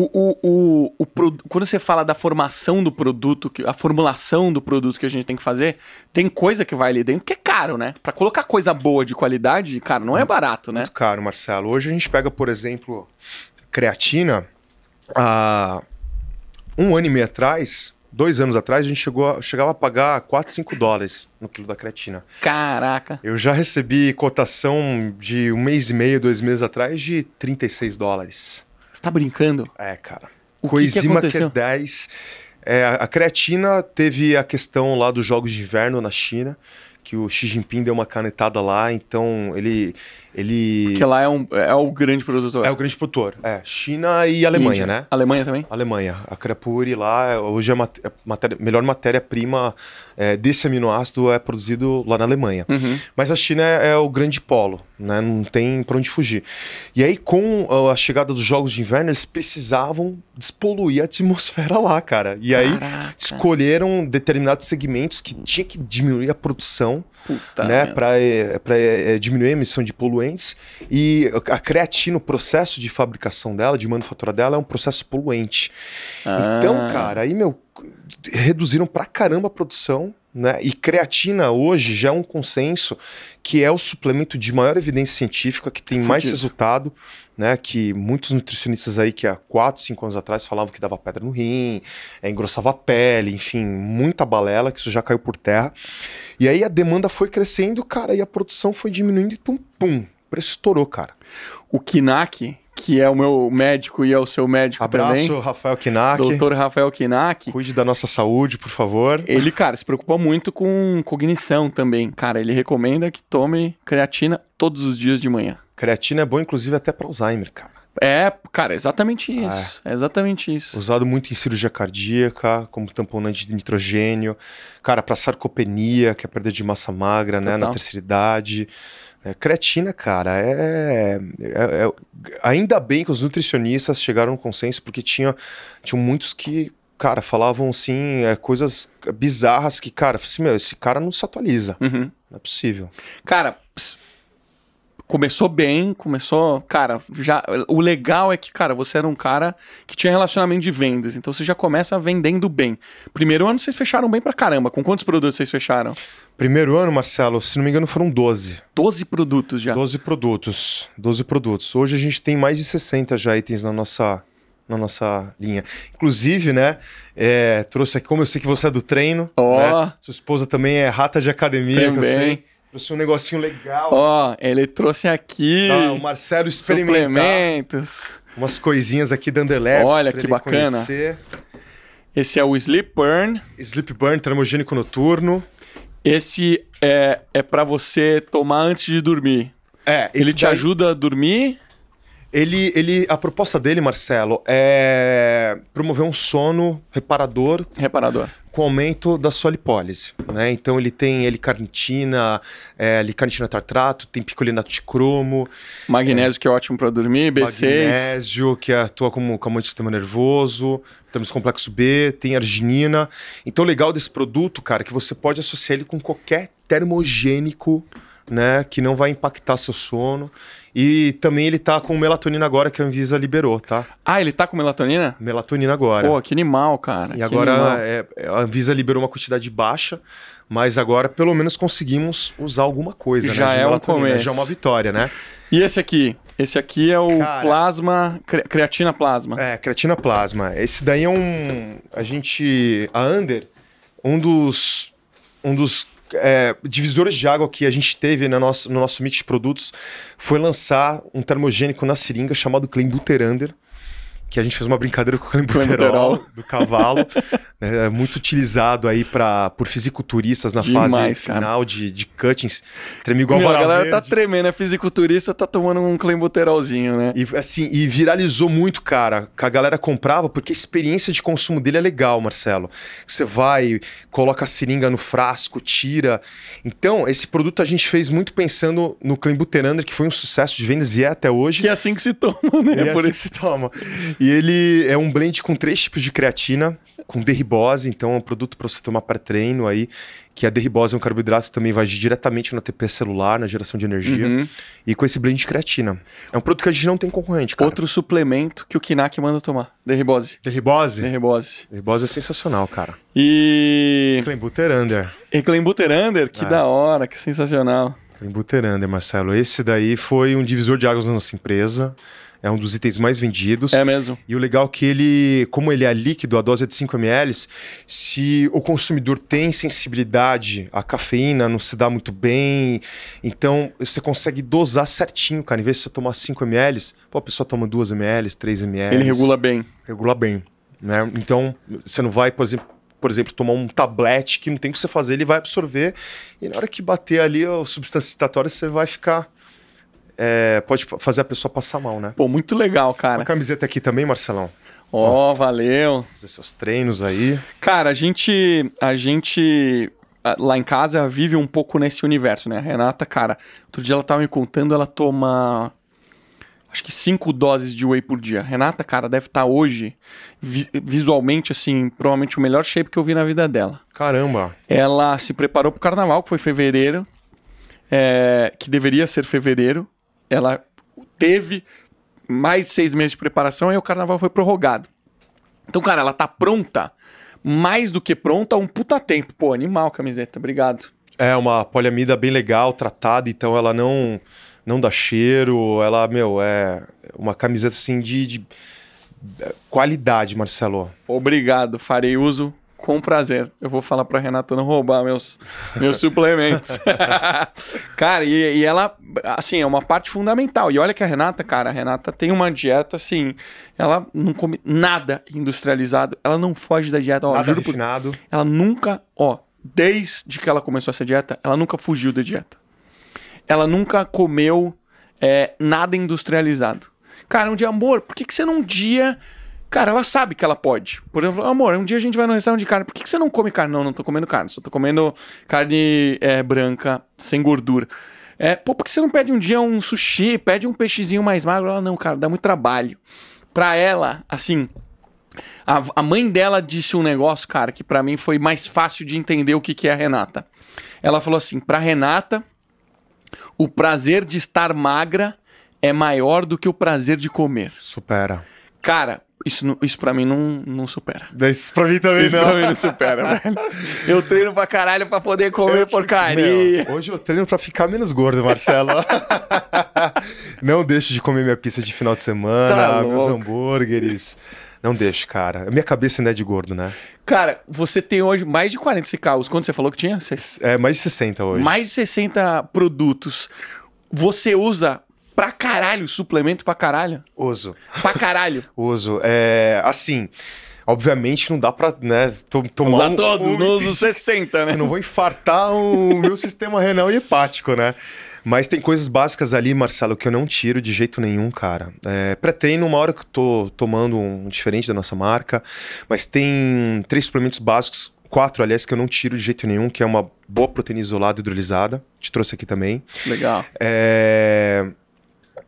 O, o, o, o, quando você fala da formação do produto, a formulação do produto que a gente tem que fazer, tem coisa que vai ali dentro que é caro, né? Para colocar coisa boa de qualidade, cara, não é barato, né? Muito caro, Marcelo. Hoje a gente pega, por exemplo, creatina. Ah, um ano e meio atrás, dois anos atrás, a gente chegou a, chegava a pagar 4, 5 dólares no quilo da creatina. Caraca! Eu já recebi cotação de um mês e meio, dois meses atrás, de 36 dólares. Você tá brincando? É, cara. O Coenzima que, que Q10. É, a creatina teve a questão lá dos Jogos de Inverno na China, que o Xi Jinping deu uma canetada lá, então ele. ele... Porque lá é, um, é o grande produtor. É o grande produtor. É, China e Alemanha, Índia. né? Alemanha também? Alemanha. A Creapure lá, hoje é a mat matéria, melhor matéria-prima é, desse aminoácido é produzido lá na Alemanha. Uhum. Mas a China é, é o grande polo. Né? Não tem para onde fugir. E aí, com uh, a chegada dos Jogos de Inverno, eles precisavam despoluir a atmosfera lá, cara. E aí Caraca. escolheram determinados segmentos que tinha que diminuir a produção, Puta né? Para é, eh, eh, eh, diminuir a emissão de poluentes. E a creatina, o processo de fabricação dela, de manufatura dela, é um processo poluente. Ah. Então, cara, aí, meu, reduziram pra caramba a produção né? E creatina hoje já é um consenso que é o suplemento de maior evidência científica, que tem mais resultado, né? Que muitos nutricionistas aí que há 4, 5 anos atrás falavam que dava pedra no rim, eh, engrossava a pele, enfim, muita balela, que isso já caiu por terra. E aí a demanda foi crescendo, cara, e a produção foi diminuindo e pum, pum, o preço estourou, cara. O kinac que é o meu médico e é o seu médico Abraço, também. Abraço, Rafael Kinak. Doutor Rafael Kinak. Cuide da nossa saúde, por favor. Ele, cara, se preocupa muito com cognição também. Cara, ele recomenda que tome creatina todos os dias de manhã. Creatina é bom, inclusive, até para Alzheimer, cara. É, cara, exatamente ah, é. isso. É. Exatamente isso. Usado muito em cirurgia cardíaca, como tamponante de nitrogênio. Cara, para sarcopenia, que é perda de massa magra, Total. né, na terceira idade. É, creatina, cara, é, é, é, Ainda bem que os nutricionistas chegaram no consenso, porque tinha, tinha muitos que, cara, falavam assim, é, coisas bizarras que, cara, assim, meu, esse cara não se atualiza. Uhum. Não é possível. Cara, começou bem, começou. Cara, já. O legal é que, cara, você era um cara que tinha relacionamento de vendas. Então você já começa vendendo bem. Primeiro ano vocês fecharam bem pra caramba. Com quantos produtos vocês fecharam? Primeiro ano, Marcelo, se não me engano, foram 12. 12 produtos já. 12 produtos. 12 produtos. Hoje a gente tem mais de 60 já itens na nossa. Na nossa linha. Inclusive, né? É, trouxe aqui, como eu sei que você é do treino. Oh. Né? Sua esposa também é rata de academia. Também. Trouxe um negocinho legal. Ó, oh, ele trouxe aqui. Ah, o Marcelo experimenta Suplementos. Umas coisinhas aqui da Andelep. Olha que bacana. Conhecer. Esse é o Sleep Burn. Sleep Burn, termogênico noturno. Esse é, é para você tomar antes de dormir. É, ele te ajuda a dormir ele, ele, a proposta dele, Marcelo, é promover um sono reparador. Reparador. Com aumento da sua lipólise, né? Então ele tem L-carnitina, é, L-carnitina tartrato, tem picolinato de cromo. Magnésio, é, que é ótimo para dormir, B6. Magnésio, que atua como calmante do sistema nervoso. Temos complexo B, tem arginina. Então o legal desse produto, cara, é que você pode associar ele com qualquer termogênico né? Que não vai impactar seu sono. E também ele tá com melatonina agora que a Anvisa liberou, tá? Ah, ele tá com melatonina? Melatonina agora. Pô, que animal, cara. E que agora é, é, a Anvisa liberou uma quantidade baixa, mas agora pelo menos conseguimos usar alguma coisa, já né? é um começo. Já é uma vitória, né? E esse aqui? Esse aqui é o cara, plasma, creatina plasma. É, creatina plasma. Esse daí é um. A gente. A Under, um dos. Um dos é, divisores de água que a gente teve no nosso, no nosso mix de produtos foi lançar um termogênico na seringa chamado Clean Buterander que a gente fez uma brincadeira com o clenbuterol do cavalo, né, é muito utilizado aí pra, por fisiculturistas na Demais, fase final de, de cuttings. Treme igual Meu, A galera tá verde. tá tremendo, né? fisiculturista tá tomando um clenbuterolzinho, né? E, assim, e viralizou muito, cara, que a galera comprava, porque a experiência de consumo dele é legal, Marcelo. Você vai, coloca a seringa no frasco, tira. Então, esse produto a gente fez muito pensando no clenbuterander, que foi um sucesso de vendas e é até hoje. Que é assim que se toma, né? E é, é por assim isso que se toma. E ele é um blend com três tipos de creatina, com derribose, então é um produto para você tomar para treino aí, que a derribose é um carboidrato que também vai agir diretamente no ATP celular, na geração de energia, uhum. e com esse blend de creatina. É um produto que a gente não tem concorrente, cara. Outro suplemento que o Kinac manda tomar, derribose. Derribose? Derribose. Derribose é sensacional, cara. E... Kleinbuterander. E Kleinbuterander, que é. da hora, que sensacional. Kleinbuterander, Marcelo. Esse daí foi um divisor de águas na nossa empresa. É um dos itens mais vendidos. É mesmo. E o legal é que ele, como ele é líquido, a dose é de 5 ml, se o consumidor tem sensibilidade à cafeína, não se dá muito bem. Então, você consegue dosar certinho, cara. Em vez de você tomar 5 ml, pô, a pessoa toma 2 ml, 3 ml. Ele regula bem. Regula bem. Né? Então, você não vai, por exemplo, por exemplo, tomar um tablete que não tem o que você fazer, ele vai absorver. E na hora que bater ali a substância excitatória, você vai ficar é, pode fazer a pessoa passar mal, né? Pô, muito legal, cara. Uma camiseta aqui também, Marcelão. Ó, oh, valeu. Fazer seus treinos aí. Cara, a gente, a gente lá em casa vive um pouco nesse universo, né? A Renata, cara, outro dia ela tava me contando, ela toma acho que cinco doses de whey por dia. Renata, cara, deve estar tá hoje vi visualmente assim, provavelmente o melhor shape que eu vi na vida dela. Caramba. Ela se preparou pro carnaval, que foi fevereiro. É, que deveria ser fevereiro, ela teve mais de seis meses de preparação e o carnaval foi prorrogado. Então, cara, ela tá pronta, mais do que pronta, um puta tempo. Pô, animal camiseta, obrigado. É, uma poliamida bem legal, tratada, então ela não não dá cheiro, ela, meu, é uma camiseta assim de, de é, qualidade, Marcelo. Obrigado, farei uso com prazer. Eu vou falar pra Renata não roubar meus, meus suplementos. cara, e, e, ela, assim, é uma parte fundamental. E olha que a Renata, cara, a Renata tem uma dieta, assim, ela não come nada industrializado, ela não foge da dieta. Ó, nada juro refinado. Por... Ela nunca, ó, desde que ela começou essa dieta, ela nunca fugiu da dieta. Ela nunca comeu é, nada industrializado. Cara, um dia, amor, por que, que você num dia Cara, ela sabe que ela pode. Por exemplo, amor, um dia a gente vai no restaurante de carne. Por que, que você não come carne? Não, não tô comendo carne. Só tô comendo carne é, branca, sem gordura. É, pô, por que você não pede um dia um sushi? Pede um peixezinho mais magro? Ela, não, cara, dá muito trabalho. Pra ela, assim, a, a mãe dela disse um negócio, cara, que para mim foi mais fácil de entender o que, que é a Renata. Ela falou assim, pra Renata, o prazer de estar magra é maior do que o prazer de comer. Supera. Cara, isso, isso pra mim não, não supera. Isso pra mim também isso não. Isso pra mim não supera, velho. Eu treino pra caralho pra poder comer eu, porcaria. Meu, hoje eu treino pra ficar menos gordo, Marcelo. não deixo de comer minha pizza de final de semana, tá meus louco. hambúrgueres. Não deixo, cara. Minha cabeça ainda é de gordo, né? Cara, você tem hoje mais de 40 caos. quando você falou que tinha? Cê... É, mais de 60 hoje. Mais de 60 produtos. Você usa pra caralho, suplemento pra caralho. Uso. Pra caralho. Uso. É, assim, obviamente não dá pra, né, to tomar Usar um, todos, um... uso 60, né? não vou infartar o meu sistema renal e hepático, né? Mas tem coisas básicas ali, Marcelo, que eu não tiro de jeito nenhum, cara. É, Pré-treino, uma hora que eu tô tomando um diferente da nossa marca, mas tem três suplementos básicos, quatro, aliás, que eu não tiro de jeito nenhum, que é uma boa proteína isolada hidrolisada. Te trouxe aqui também. Legal. É,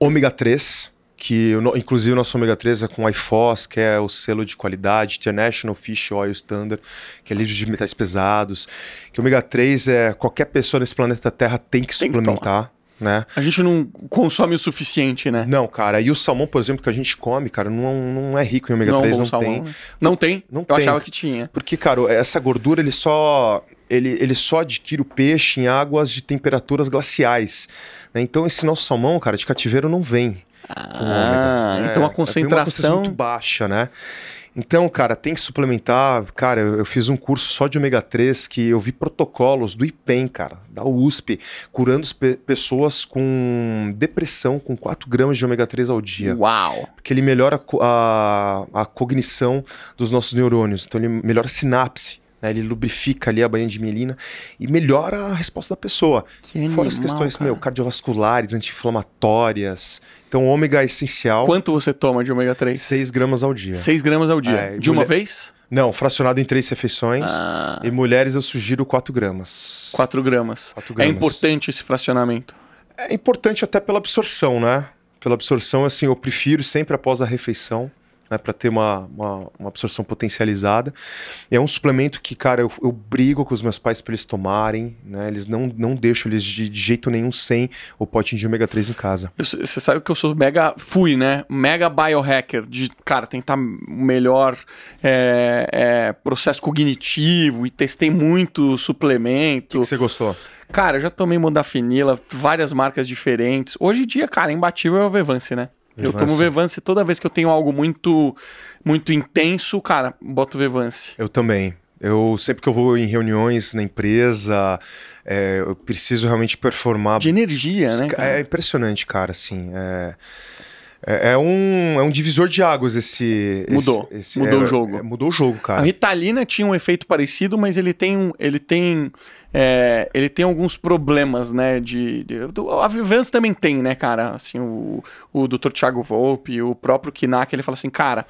ômega 3, que inclusive o nosso ômega 3 é com IFOS, que é o selo de qualidade, International Fish Oil Standard, que é livre de metais pesados. Que ômega 3 é qualquer pessoa nesse planeta Terra tem que tem suplementar. Que né? A gente não consome o suficiente, né? Não, cara. E o salmão, por exemplo, que a gente come, cara, não, não é rico em ômega não, 3, é não salmão, tem. Né? Não tem? Não Eu tem. achava que tinha. Porque, cara, essa gordura, ele só ele, ele só adquire o peixe em águas de temperaturas glaciais. Né? Então, esse nosso salmão, cara, de cativeiro não vem. Ah, ômega, então a concentração... É uma é, muito baixa, né? Então, cara, tem que suplementar. Cara, eu, eu, fiz um curso só de ômega 3 que eu vi protocolos do IPEM, cara, da USP, curando pe pessoas com depressão com 4 gramas de ômega 3 ao dia. Uau! Porque ele melhora a, a, a cognição dos nossos neurônios, então ele melhora a sinapse. Né? Ele lubrifica ali a banha de mielina e melhora a resposta da pessoa. Que Fora animal, as questões meu, cardiovasculares, anti-inflamatórias. Então, ômega é essencial. Quanto você toma de ômega 3? 6 gramas ao dia. 6 gramas ao dia. É, de mulher... uma vez? Não, fracionado em três refeições. Ah. E mulheres eu sugiro 4 gramas. 4 gramas. 4 é gramas. É importante esse fracionamento? É importante até pela absorção, né? Pela absorção, assim, eu prefiro sempre após a refeição né, para ter uma, uma, uma, absorção potencializada. É um suplemento que, cara, eu, eu brigo com os meus pais para eles tomarem, né? Eles não, não deixam eles de, de jeito nenhum sem o pote de ômega 3 em casa. Você sabe que eu sou mega, fui, né? Mega biohacker, de, cara, tentar melhor é, é, processo cognitivo e testei muito suplemento. O que você gostou? Cara, eu já tomei modafinila, várias marcas diferentes. Hoje em dia, cara, imbatível é o Vevance, né? Eu tomo Vevance toda vez que eu tenho algo muito muito intenso, cara, boto Vevance. Eu também. Eu sempre que eu vou em reuniões na empresa, é, eu preciso realmente performar. De energia, né? Cara? É impressionante, cara, assim. É... É, é, um, é um divisor de águas esse. Mudou. Esse, esse, mudou é, o jogo. É, mudou o jogo, cara. A Ritalina tinha um efeito parecido, mas ele tem um. Ele tem é, ele tem alguns problemas, né? De, de do, a Vivance também tem, né, cara? Assim, o, o Dr. Thiago Volpe, o próprio Kinak, ele fala assim, cara,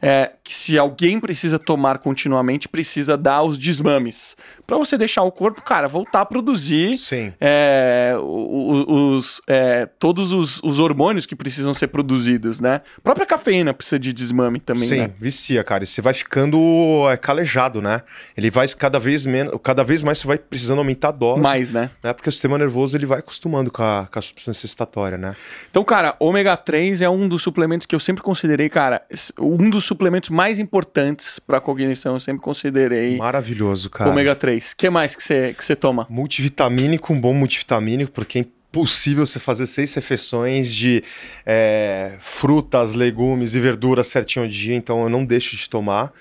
é, que se alguém precisa tomar continuamente, precisa dar os desmames. para você deixar o corpo, cara, voltar a produzir é, os, é, todos os, os, hormônios que precisam ser produzidos, né? A própria cafeína precisa de desmame também, Sim, né? vicia, cara. E você vai ficando é, calejado, né? Ele vai cada vez menos... Cada vez mais você vai precisar precisando aumentar a dose. Mais, né? né? Porque o sistema nervoso ele vai acostumando com a, com a substância excitatória, né? Então, cara, ômega 3 é um dos suplementos que eu sempre considerei, cara, um dos suplementos mais importantes para cognição. Eu sempre considerei. Maravilhoso, cara. Ômega 3. O que mais que você que toma? Multivitamínico, um bom multivitamínico, porque é impossível você fazer seis refeições de é, frutas, legumes e verduras certinho ao dia, então eu não deixo de tomar.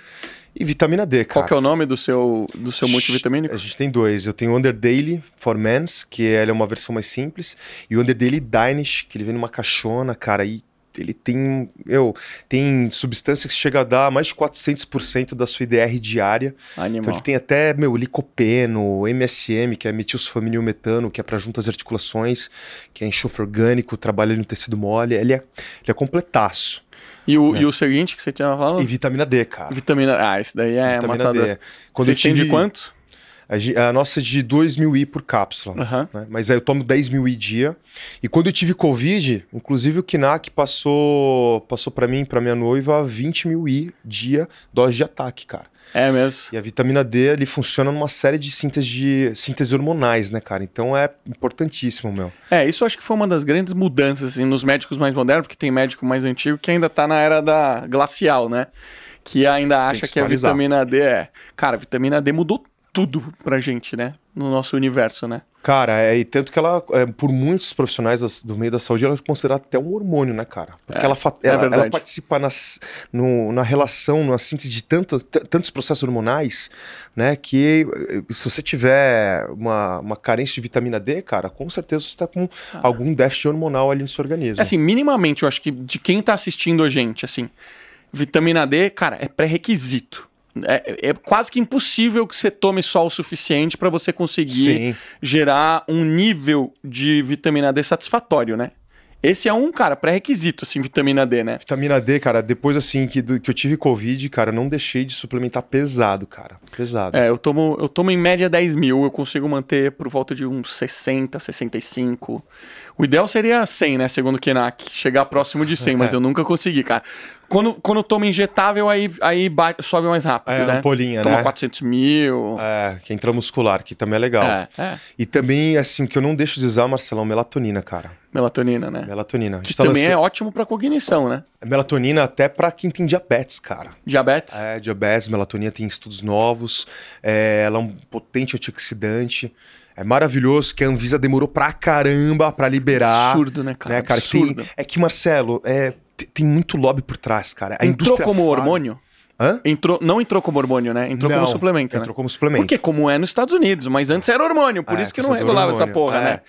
E vitamina D, cara. Qual que é o nome do seu, do seu multivitamínico? A gente tem dois. Eu tenho o Under Daily for Men's, que é, ela é uma versão mais simples, e o Under Daily que ele vem numa caixona, cara, e ele tem, eu, tem substância que chega a dar mais de 400% da sua IDR diária. Animal. Então ele tem até, meu, licopeno, MSM, que é metil metano, que é para juntas articulações, que é enxofre orgânico, trabalha no tecido mole. Ele é, ele é completaço. E o, é. e o seguinte que você tinha falado? E vitamina D, cara. Vitamina Ah, isso daí é vitamina matador. D. Quando tive... de quanto? A, nossa é de 2 mil I por cápsula. Uhum. Né? Mas aí eu tomo 10 mil I dia. E quando eu tive Covid, inclusive o kinac passou passou para mim, para minha noiva, 20 mil I dia, dose de ataque, cara. É mesmo. E a vitamina D ele funciona numa série de síntese, de síntese hormonais, né, cara? Então é importantíssimo, meu. É, isso acho que foi uma das grandes mudanças assim, nos médicos mais modernos, porque tem médico mais antigo que ainda tá na era da glacial, né? Que ainda acha que, que a vitamina D é. Cara, a vitamina D mudou tudo pra gente, né? No nosso universo, né? Cara, é, e tanto que ela, é, por muitos profissionais das, do meio da saúde, ela é considerada até um hormônio, né, cara? Porque é, ela, é ela, ela, participa nas, no, na relação, na síntese de tanto, tantos processos hormonais, né? Que eh, se você tiver uma, uma carência de vitamina D, cara, com certeza você está com ah. algum déficit hormonal ali no seu organismo. É, assim, minimamente, eu acho que de quem está assistindo a gente, assim, vitamina D, cara, é pré-requisito. É, é, quase que impossível que você tome sol o suficiente para você conseguir Sim. gerar um nível de vitamina D satisfatório, né? Esse é um, cara, pré-requisito, assim, vitamina D, né? Vitamina D, cara, depois, assim, que, do, que eu tive Covid, cara, eu não deixei de suplementar pesado, cara. Pesado. É, eu tomo, eu tomo em média 10 mil, eu consigo manter por volta de uns 60, 65. O ideal seria 100, né, segundo o Kenak. Chegar próximo de 100, mas é. eu nunca consegui, cara. Quando, quando toma injetável, aí, aí sobe mais rápido. É, né? ampolinha, toma né? Toma 400 mil. É, que é intramuscular, que também é legal. É, é. E também, assim, o que eu não deixo de usar, Marcelão, melatonina, cara. Melatonina, né? Melatonina. Que tá também lançando... é ótimo para cognição, né? É, melatonina até para quem tem diabetes, cara. Diabetes? É, diabetes, melatonina tem estudos novos. É, ela é um potente antioxidante. É maravilhoso que a Anvisa demorou pra caramba pra liberar. Absurdo, né, cara? Né, cara? Absurdo. é que, Marcelo, é, tem muito lobby por trás, cara. A Entrou é como hormônio? Hã? Entrou, não entrou como hormônio, né? Entrou não, como suplemento. Entrou né? como suplemento. Porque como é nos Estados Unidos, mas antes era hormônio, por é, isso que não regulava essa porra, é. né?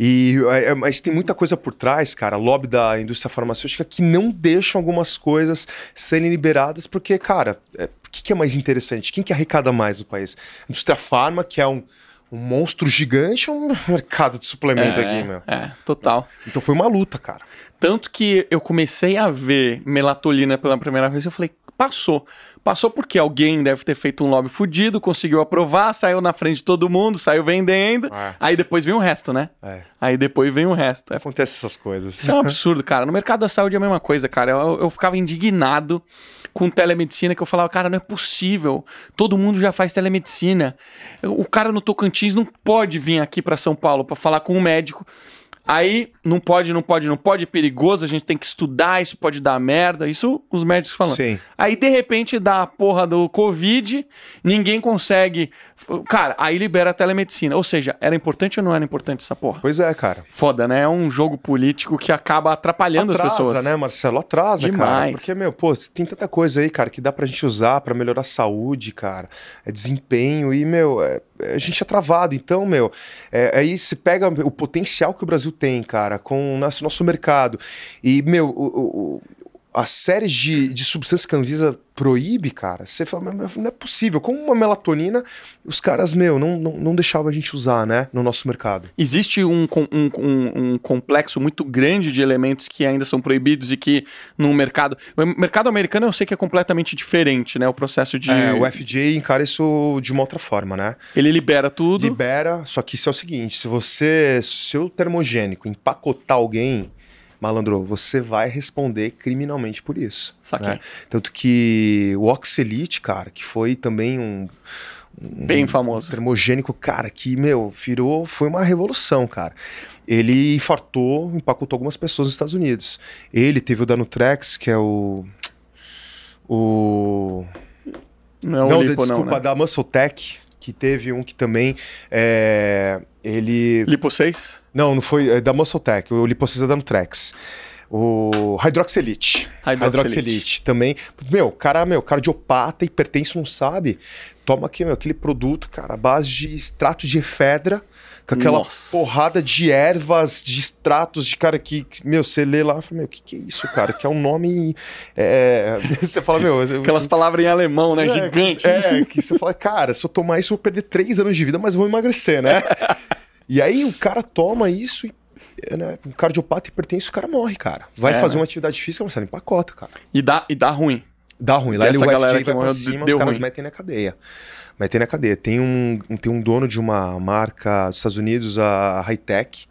E, é, é, mas tem muita coisa por trás, cara, lobby da indústria farmacêutica que não deixa algumas coisas serem liberadas, porque, cara, é, o que, que é mais interessante? Quem que arrecada mais no país? A indústria farma, que é um um monstro gigante um mercado de suplemento é, aqui, meu. É, total. Então foi uma luta, cara. Tanto que eu comecei a ver melatonina pela primeira vez, eu falei, passou. Passou porque alguém deve ter feito um lobby fudido, conseguiu aprovar, saiu na frente de todo mundo, saiu vendendo. É. Aí depois vem o resto, né? É. Aí depois vem o resto. É Acontece essas coisas. Isso é um absurdo, cara. No mercado da saúde é a mesma coisa, cara. eu, eu ficava indignado com telemedicina que eu falava, cara, não é possível. Todo mundo já faz telemedicina. O cara no Tocantins não pode vir aqui para São Paulo para falar com um médico Aí, não pode, não pode, não pode, é perigoso, a gente tem que estudar, isso pode dar merda, isso os médicos falando. Sim. Aí, de repente, dá a porra do Covid, ninguém consegue. Cara, aí libera a telemedicina. Ou seja, era importante ou não era importante essa porra? Pois é, cara. Foda, né? É um jogo político que acaba atrapalhando atrasa, as pessoas. Atrasa, né, Marcelo? Atrasa, Demais. cara. Porque, meu, pô, tem tanta coisa aí, cara, que dá pra gente usar para melhorar a saúde, cara. É desempenho e, meu, é a gente é travado. Então, meu, é, aí se pega o potencial que o Brasil tem, cara, com o nosso, nosso mercado. E, meu, o, o as séries de, de substâncias que a Anvisa proíbe, cara, você fala, mas não é possível. Como uma melatonina, os caras, meu, não, não, não deixavam a gente usar, né, no nosso mercado. Existe um, um, um, um, complexo muito grande de elementos que ainda são proibidos e que no mercado. O mercado americano eu sei que é completamente diferente, né? O processo de. É, o FDA encara isso de uma outra forma, né? Ele libera tudo. Libera, só que isso é o seguinte: se você. Se o termogênico empacotar alguém malandro, você vai responder criminalmente por isso. Né? Tanto que o Oxelite, cara, que foi também um bem um famoso. Termogênico, cara, que, meu, virou. Foi uma revolução, cara. Ele infartou, empacotou algumas pessoas nos Estados Unidos. Ele teve o Danutrex, que é o. O. Não, é não o lipo, desculpa, não, né? da Muscle Tech que teve um que também é, ele... Lipo 6? Não, não foi, é da Tech o Lipo 6 é da Amtrex o Hydroxelite. Hydroxelite. também. Meu, cara, meu, cardiopata, hipertenso, não sabe. Toma aqui, meu, aquele produto, cara, base de extrato de efedra com aquela Nossa. porrada de ervas, de extratos de cara que, meu, você lê lá, fala, meu, que que é isso, cara? Que é um nome. É... é você fala, meu. Aquelas palavras em alemão, né? É, Gigante. É, que você fala, cara, se eu tomar isso, eu vou perder três anos de vida, mas vou emagrecer, né? e aí o cara toma isso e né, um cardiopata hipertenso, o cara morre, cara. Vai é, fazer né? uma atividade física, mas você empacota, cara. E dá, e dá ruim. Dá ruim. Lá e essa galera que pra cima, deu os caras ruim. metem na cadeia. Metem na cadeia. Tem um, tem um dono de uma marca dos Estados Unidos, a Hightech,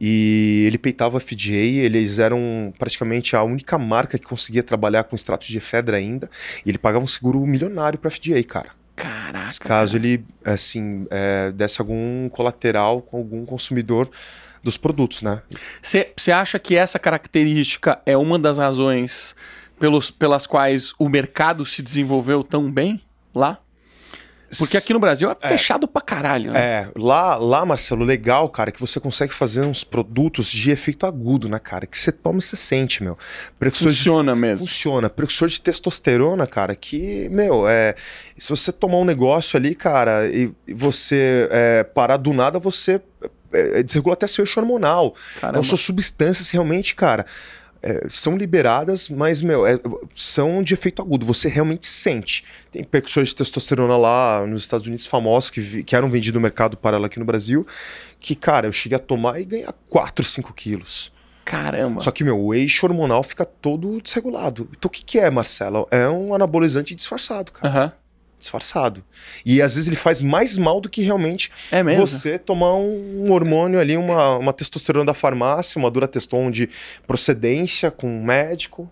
e ele peitava a FDA, eles eram praticamente a única marca que conseguia trabalhar com extrato de efedra ainda, e ele pagava um seguro milionário pra FDA, cara. Caraca. Caso cara. ele, assim, é, desse algum colateral com algum consumidor dos produtos, né? Você acha que essa característica é uma das razões pelos, pelas quais o mercado se desenvolveu tão bem lá? Porque aqui no Brasil é, é fechado pra caralho. Né? É, lá, lá, Marcelo, legal, cara, que você consegue fazer uns produtos de efeito agudo, né, cara? Que você toma e você sente, meu. Precursor funciona de, mesmo. Funciona. Precursor de testosterona, cara, que, meu, é, se você tomar um negócio ali, cara, e, e você é, parar do nada, você é, é desregula até seu eixo hormonal. Então, Caramba. Então, suas substâncias realmente, cara é, são liberadas, mas, meu, é, são de efeito agudo, você realmente sente. Tem pessoas de testosterona lá nos Estados Unidos famosos que, que eram vendidos no mercado paralelo aqui no Brasil, que, cara, eu cheguei a tomar e ganhar 4, 5 quilos. Caramba! Só que, meu, o eixo hormonal fica todo desregulado. Então, o que, que é, Marcelo? É um anabolizante disfarçado, cara. Uhum disfarçado. E às vezes ele faz mais mal do que realmente é você tomar um hormônio ali, uma, uma testosterona da farmácia, uma dura testosterona de procedência com um médico.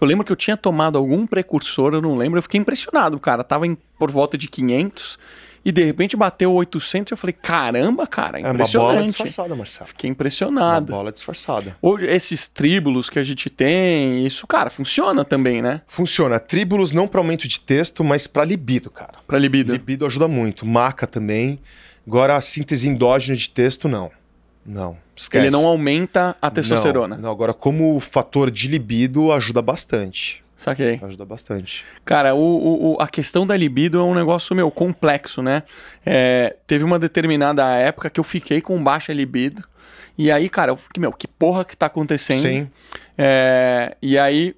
Eu lembro que eu tinha tomado algum precursor, eu não lembro, eu fiquei impressionado, cara. Tava em, por volta de 500 e de repente bateu 800 e eu falei, caramba, cara, impressionante. É uma bola disfarçada, Marcelo. Fiquei impressionado. Uma bola disfarçada. Hoje, esses tríbulos que a gente tem, isso, cara, funciona também, né? Funciona. Tríbulos não para aumento de texto, mas para libido, cara. Para libido. Libido ajuda muito. Maca também. Agora, a síntese endógena de texto, não. Não. Esquece. Ele não aumenta a testosterona. Não, não, agora, como fator de libido, ajuda bastante. Saquei. Ajuda bastante. Cara, o, o, a questão da libido é um negócio, meu, complexo, né? É, teve uma determinada época que eu fiquei com baixa libido. E aí, cara, eu fiquei, meu, que porra que tá acontecendo? Sim. É, e aí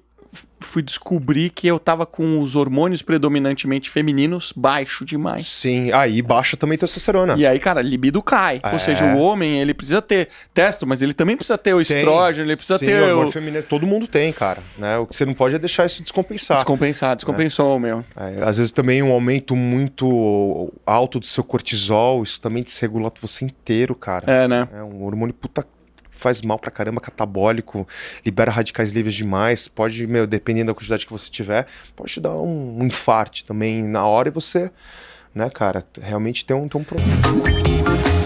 fui descobrir que eu tava com os hormônios predominantemente femininos baixo demais. Sim, aí baixa também testosterona. E aí, cara, libido cai. É. Ou seja, o homem, ele precisa ter testo, mas ele também precisa ter o estrógeno, ele precisa Sim, ter. O hormônio o... feminino, todo mundo tem, cara. Né? O que você não pode é deixar isso descompensar. Descompensar, descompensou, é. meu. É, às vezes também um aumento muito alto do seu cortisol, isso também desregula você inteiro, cara. É, né? É um hormônio puta faz mal pra caramba, catabólico, libera radicais livres demais, pode, meu, dependendo da quantidade que você tiver, pode te dar um, um infarte também na hora e você, né, cara, realmente tem um, tem um problema.